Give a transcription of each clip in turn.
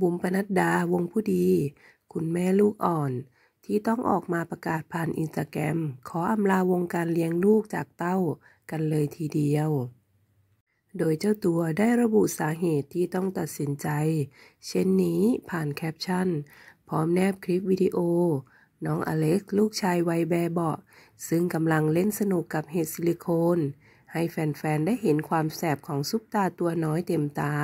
บุ๋มปนัดดาวงผู้ดี คุณแม่ลูกอ่อน ที่ต้องออกมาประกาศผ่านอินสตาแกรม ขออำลาวงการเลี้ยงลูกจากเต้ากันเลยทีเดียว โดยเจ้าตัวได้ระบุสาเหตุที่ต้องตัดสินใจ เช่นนี้ผ่านแคปชั่น พร้อมแนบคลิปวิดีโอ น้องอเล็กลูกชายวัยแบเบาะ ซึ่งกำลังเล่นสนุกกับเห็ดซิลิโคน ให้แฟนๆได้เห็นความแสบของซุปตาตัวน้อยเต็มตา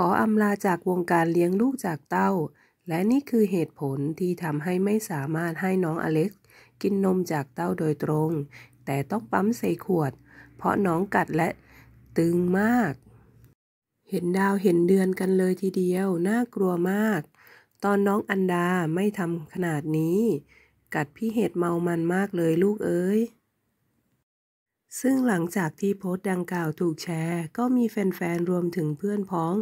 ขออำลาจากวงการเลี้ยงลูกจากเต้า และนี่คือเหตุผลที่ทำให้ไม่สามารถให้น้องอเล็กกินนมจากเต้าโดยตรง แต่ต้องปั๊มใส่ขวด เพราะน้องกัดและตึงมาก เห็นดาวเห็นเดือนกันเลยทีเดียว น่ากลัวมาก ตอนน้องอันดาไม่ทำขนาดนี้ กัดพี่เห็ดเมา มันมากเลยลูกเอ้ยซึ่งหลังจากที่โพสต์ดังกล่าวถูกแชร์ ก็มีแฟนๆ รวมถึงเพื่อนพ้อง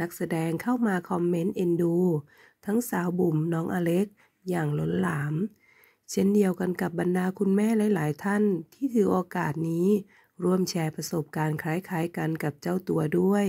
นักแสดงเข้ามาคอมเมนต์เอ็นดู ทั้งสาวบุ๋มน้องอเล็กอย่างล้นหลาม เช่นเดียวกันกับบรรดาคุณแม่หลายๆท่าน ที่ถือโอกาสนี้ร่วมแชร์ประสบการณ์คล้ายๆกันกับเจ้าตัวด้วย